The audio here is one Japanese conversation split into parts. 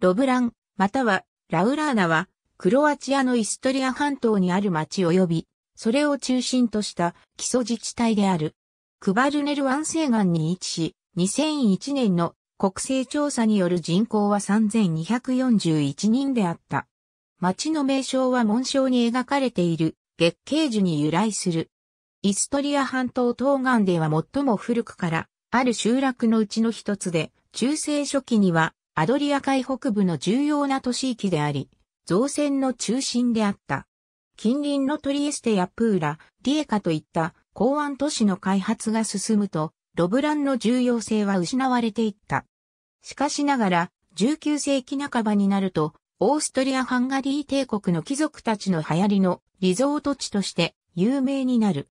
ロブラン、またはラウラーナは、クロアチアのイストリア半島にある町及び、それを中心とした基礎自治体である。クバルネル湾西岸に位置し、2001年の国勢調査による人口は3241人であった。町の名称は紋章に描かれている月桂樹に由来する。イストリア半島東岸では最も古くから、ある集落のうちの一つで、中世初期にはアドリア海北部の重要な都市域であり、造船の中心であった。近隣のトリエステやプーラ、リエカといった港湾都市の開発が進むと、ロブランの重要性は失われていった。しかしながら、19世紀半ばになると、オーストリア・ハンガリー帝国の貴族たちの流行りのリゾート地として有名になる。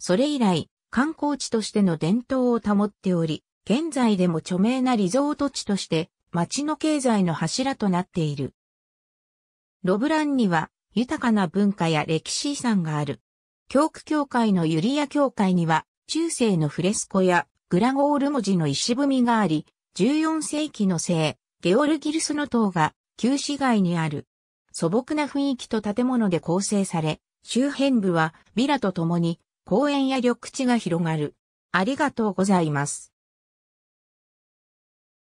それ以来、観光地としての伝統を保っており、現在でも著名なリゾート地として町の経済の柱となっている。ロブランには豊かな文化や歴史遺産がある。教区教会のユリア教会には中世のフレスコやグラゴール文字の石踏みがあり、14世紀の聖、ゲオルギルスの塔が旧市街にある。素朴な雰囲気と建物で構成され、周辺部はビラと共に公園や緑地が広がる。ありがとうございます。